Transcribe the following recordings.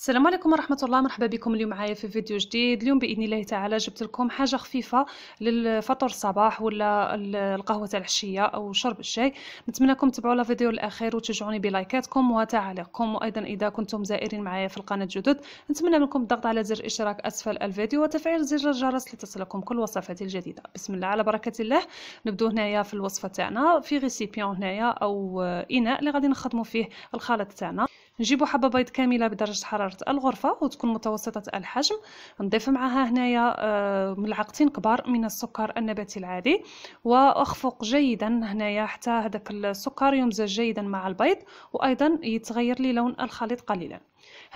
السلام عليكم ورحمة الله مرحبا بكم اليوم معايا في فيديو جديد اليوم بإذن الله تعالى جبت لكم حاجة خفيفة للفطور الصباح ولا القهوة تاع العشية أو شرب الشاي نتمنىكم تتبعوا الفيديو الأخير وتشجعوني بلايكاتكم وتعليقكم وأيضا إذا كنتم زائرين معايا في القناة جدد نتمنى منكم الضغط على زر الاشتراك أسفل الفيديو وتفعيل زر الجرس لتصلكم كل وصفاتي الجديدة بسم الله على بركة الله نبدو هنايا في الوصفة تاعنا في غيسيبيون هنايا أو إناء اللي غادي نخدموا فيه الخليط تاعنا نجيبوا حبه بيض كامله بدرجه حراره الغرفه وتكون متوسطه الحجم نضيف معها هنايا آه، ملعقتين كبار من السكر النباتي العادي واخفق جيدا هنايا حتى هذاك السكر يمزج جيدا مع البيض وايضا يتغير لي لون الخليط قليلا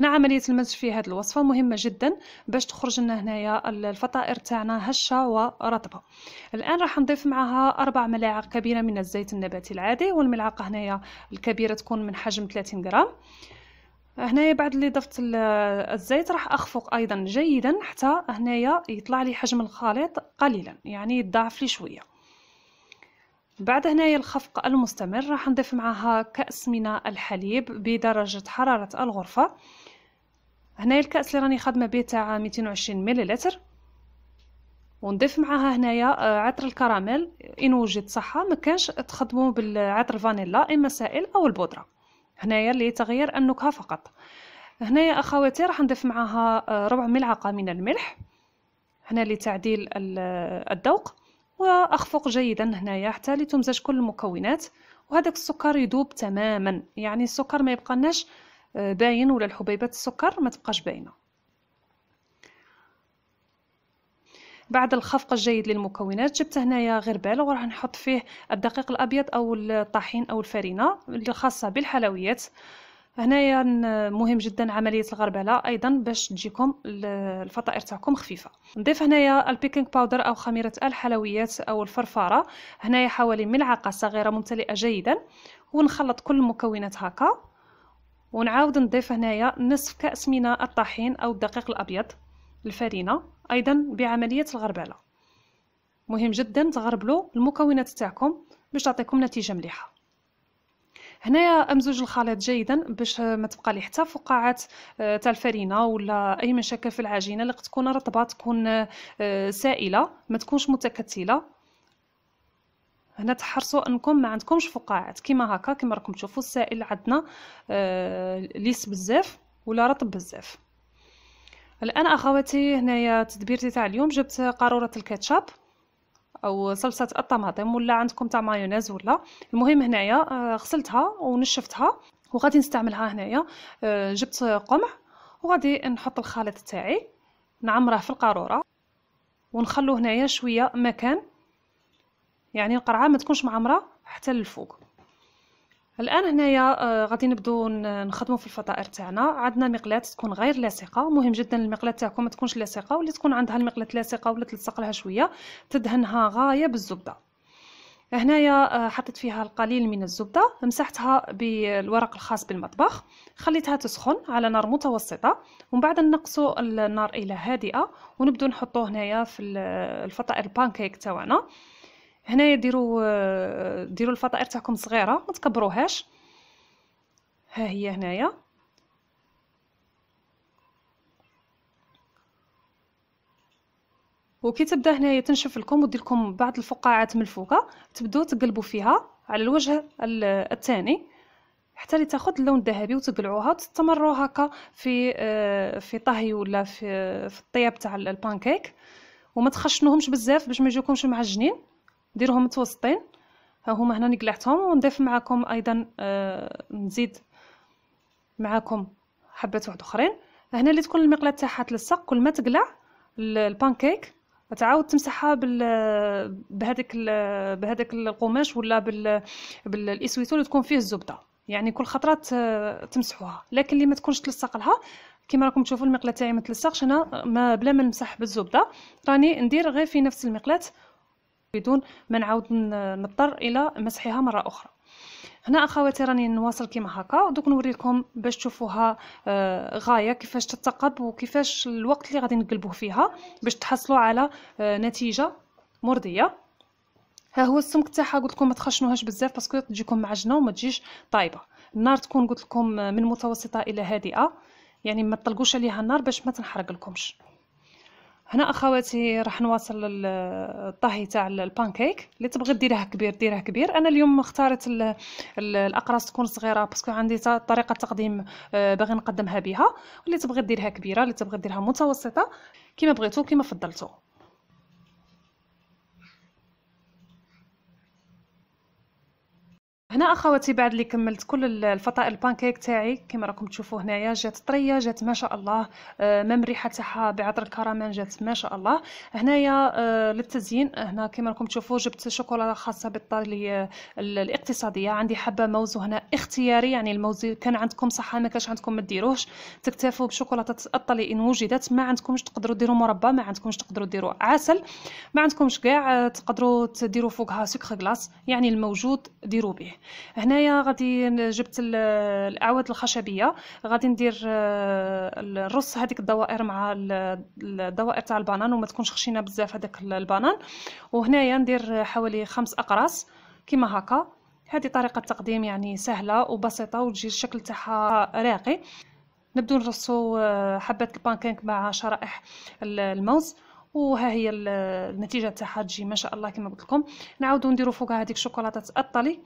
هنا عمليه المزج في هذه الوصفه مهمه جدا باش تخرج لنا هنايا الفطائر تاعنا هشه ورطبه الان راح نضيف معها اربع ملاعق كبيره من الزيت النباتي العادي والملعقه هنايا الكبيره تكون من حجم 30 غرام هنايا بعد اللي ضفت الزيت راح اخفق ايضا جيدا حتى هنايا يطلع لي حجم الخليط قليلا يعني يضاعف لي شويه بعد هنايا الخفق المستمر راح نضيف معها كأس من الحليب بدرجة حرارة الغرفة هنايا الكاس اللي راني خادمه به تاع 220 مليلتر ونضيف معاها هنايا آه، عطر الكراميل ان وجد صحه ما كانش تخدموا بالعطر فانيلا اما سائل او البودره هنايا اللي تغير النكهه فقط هنايا اخواتي راح نضيف معاها آه، ربع ملعقه من الملح هنا لتعديل آه، الذوق واخفق جيدا هنايا حتى لتمزج كل المكونات وهذاك السكر يذوب تماما يعني السكر ما يبقى لناش باين ولا الحبيبات السكر ما تبقاش باينه بعد الخفق الجيد للمكونات جبت هنايا غير وراح نحط فيه الدقيق الابيض او الطحين او الفرينه اللي خاصه بالحلويات هنايا مهم جدا عمليه الغربله ايضا باش تجيكم الفطائر تاعكم خفيفه نضيف هنايا البيكنج باودر او خميره الحلويات او الفرفاره هنايا حوالي ملعقه صغيره ممتلئه جيدا ونخلط كل المكونات هكا ونعاود نضيف هنايا نصف كأس من الطحين أو الدقيق الأبيض الفرينة أيضا بعملية الغربلة مهم جدا تغربلوا المكونات تاعكم باش تعطيكم نتيجة مليحة هنايا امزج الخليط جيدا باش ما تبقى لي حتى فقاعات آه، تاع الفرينه ولا اي مشاكل في العجينه اللي تكون رطبه تكون آه، سائله ما تكونش متكتله هنا تحرصوا انكم ما عندكمش فقاعات كيما هكا كيما راكم تشوفوا السائل عندنا آه، ليس بزاف ولا رطب بزاف الان اخواتي هنايا تدبيرتي تاع اليوم جبت قاروره الكاتشاب او صلصه الطماطم ولا عندكم تاع مايونيز ولا المهم هنايا آه، غسلتها ونشفتها وغادي نستعملها هنايا آه، جبت قمع وغادي نحط الخليط تاعي نعمره في القاروره ونخلو هنايا شويه مكان يعني القرعه ما تكونش معمره حتى للفوق الان هنايا آه، غادي نبداو نخدموا في الفطائر تاعنا عندنا مقلات تكون غير لاصقه مهم جدا المقلاه تاعكم ما تكونش لاصقه واللي تكون عندها المقلاه لاصقه ولا تلصق لها شويه تدهنها غايه بالزبده هنايا آه، حطيت فيها القليل من الزبده مسحتها بالورق الخاص بالمطبخ خليتها تسخن على نار متوسطه ومن بعد نقصوا النار الى هادئه ونبداو نحطوه هنايا في الفطائر البانكيك تاعنا هنايا ديروا ديروا الفطائر تاعكم صغيره ما تكبروهاش ها هي هنايا وكي تبدا هنايا تنشف لكم ودير لكم بعض الفقاعات من الفوق تبداو تقلبوا فيها على الوجه الثاني حتى اللي تاخذ اللون الذهبي وتقلعوها وتستمروا هكا في آه، في طهي ولا في في الطياب تاع البانكيك وما تخشنوهمش بزاف باش ما يجيكمش معجنين ديرهم متوسطين ها هما هنا نقلعتهم ونضيف معكم ايضا آه نزيد معكم حبات واحد اخرين هنا اللي تكون المقلاة تاعها تلصق كل ما تقلع البانكيك تعاود تمسحها بال بهذاك بهذاك القماش ولا بال بالاسويتو اللي تكون فيه الزبده يعني كل خطره تمسحوها لكن اللي ما تكونش تلصق لها كما راكم تشوفوا المقله تاعي ما تلصقش هنا ما بلا ما نمسح بالزبده راني ندير غير في نفس المقلاه بدون ما نعاود نضطر الى مسحها مره اخرى هنا اخواتي راني نواصل كيما هكا دوك نوريكم باش تشوفوها آه، غايه كيفاش تتقب وكيفاش الوقت اللي غادي نقلبوه فيها باش تحصلوا على آه، نتيجه مرضيه ها هو السمك تاعها قلت لكم ما تخشنوهاش بزاف باسكو تجيكم معجنه وما تجيش طايبه النار تكون قلت لكم آه، من متوسطه الى هادئه يعني ما تطلقوش عليها النار باش ما تنحرق لكمش هنا اخواتي راح نواصل الطهي تاع البانكيك اللي تبغي ديريه كبير ديريه كبير انا اليوم اختارت الاقراص تكون صغيره باسكو عندي طريقه تقديم آه، باغي نقدمها بها واللي تبغي ديرها كبيره اللي تبغي ديرها متوسطه كيما بغيتو كيما فضلتو هنا اخواتي بعد اللي كملت كل الفطائر البانكيك تاعي كما راكم تشوفوا هنايا جات طريه جات ما شاء الله آه، مام ريحه تاعها بعطر الكراميل جات ما شاء الله هنايا آه، للتزيين هنا كما راكم تشوفوا جبت شوكولاته خاصه بالطري الاقتصاديه عندي حبه موز هنا اختياري يعني الموز كان عندكم صحه ما كانش عندكم ما ديروهش تكتفوا بشوكولاته الطلي ان وجدت ما عندكمش تقدروا ديروا مربى ما عندكمش تقدروا ديروا عسل ما عندكمش كاع آه، تقدروا تديروا فوقها سكر غلاس يعني الموجود ديروا به هنايا غادي جبت الاعواد الخشبيه غادي ندير آه، الرص هذيك الدوائر مع الدوائر تاع البنان وما تكونش خشينه بزاف هذاك البنان وهنايا ندير حوالي خمس اقراص كيما هكا هذه طريقه تقديم يعني سهله وبسيطه وتجي الشكل تاعها راقي نبدو نرصو آه، حبات البانكيك مع شرائح الموز وها هي النتيجه تاعها تجي ما شاء الله كما قلت لكم نعاودو نديرو فوقها هذيك شوكولاته الطلي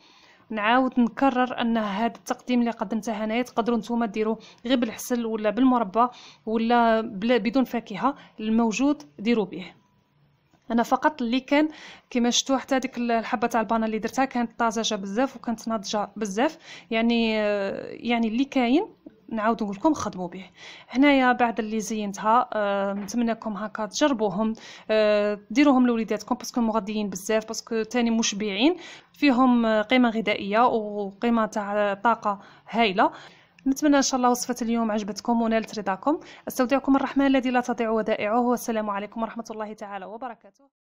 نعاود نكرر ان هذا التقديم اللي قدمته هنايا تقدروا نتوما ديروه غير بالعسل ولا بالمربى ولا بلا بدون فاكهه الموجود ديروا به انا فقط اللي كان كما شفتوا حتى ديك الحبه تاع البانا اللي درتها كانت طازجه بزاف وكانت ناضجه بزاف يعني آه، يعني اللي كاين نعاود نقول لكم خدموا به هنايا بعد اللي زينتها آه نتمنىكم هكا تجربوهم آه، ديروهم لوليداتكم باسكو مغذيين بزاف باسكو تاني مشبعين فيهم آه، قيمه غذائيه وقيمه تاع طاقه هايله نتمنى ان شاء الله وصفه اليوم عجبتكم ونالت رضاكم استودعكم الرحمن الذي لا تضيع ودائعه والسلام عليكم ورحمه الله تعالى وبركاته